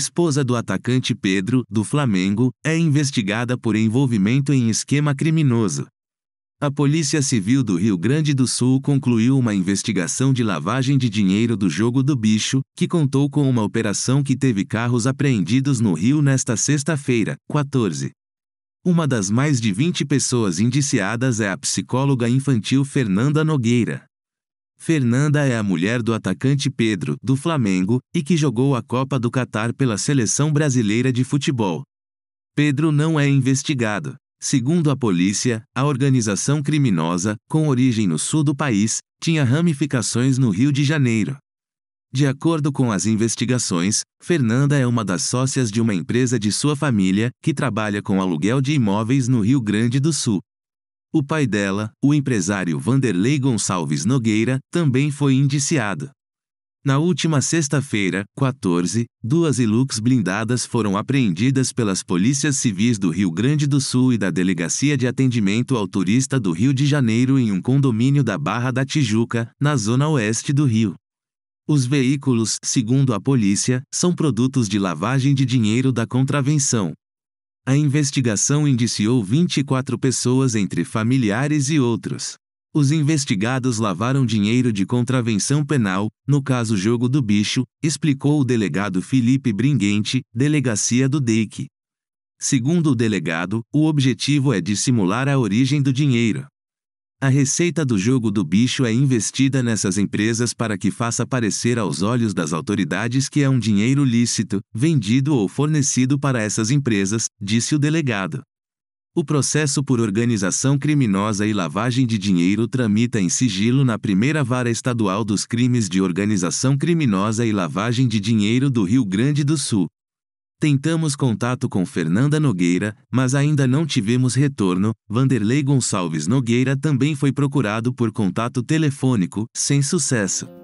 esposa do atacante Pedro, do Flamengo, é investigada por envolvimento em esquema criminoso. A Polícia Civil do Rio Grande do Sul concluiu uma investigação de lavagem de dinheiro do jogo do bicho, que contou com uma operação que teve carros apreendidos no Rio nesta sexta-feira, 14. Uma das mais de 20 pessoas indiciadas é a psicóloga infantil Fernanda Nogueira. Fernanda é a mulher do atacante Pedro, do Flamengo, e que jogou a Copa do Catar pela seleção brasileira de futebol. Pedro não é investigado. Segundo a polícia, a organização criminosa, com origem no sul do país, tinha ramificações no Rio de Janeiro. De acordo com as investigações, Fernanda é uma das sócias de uma empresa de sua família que trabalha com aluguel de imóveis no Rio Grande do Sul. O pai dela, o empresário Vanderlei Gonçalves Nogueira, também foi indiciado. Na última sexta-feira, 14, duas Ilux blindadas foram apreendidas pelas polícias civis do Rio Grande do Sul e da Delegacia de Atendimento ao Turista do Rio de Janeiro em um condomínio da Barra da Tijuca, na zona oeste do Rio. Os veículos, segundo a polícia, são produtos de lavagem de dinheiro da contravenção, a investigação indiciou 24 pessoas entre familiares e outros. Os investigados lavaram dinheiro de contravenção penal, no caso Jogo do Bicho, explicou o delegado Felipe Bringuente, delegacia do DEIC. Segundo o delegado, o objetivo é dissimular a origem do dinheiro. A receita do jogo do bicho é investida nessas empresas para que faça parecer aos olhos das autoridades que é um dinheiro lícito, vendido ou fornecido para essas empresas, disse o delegado. O processo por organização criminosa e lavagem de dinheiro tramita em sigilo na primeira vara estadual dos crimes de organização criminosa e lavagem de dinheiro do Rio Grande do Sul, Tentamos contato com Fernanda Nogueira, mas ainda não tivemos retorno. Vanderlei Gonçalves Nogueira também foi procurado por contato telefônico, sem sucesso.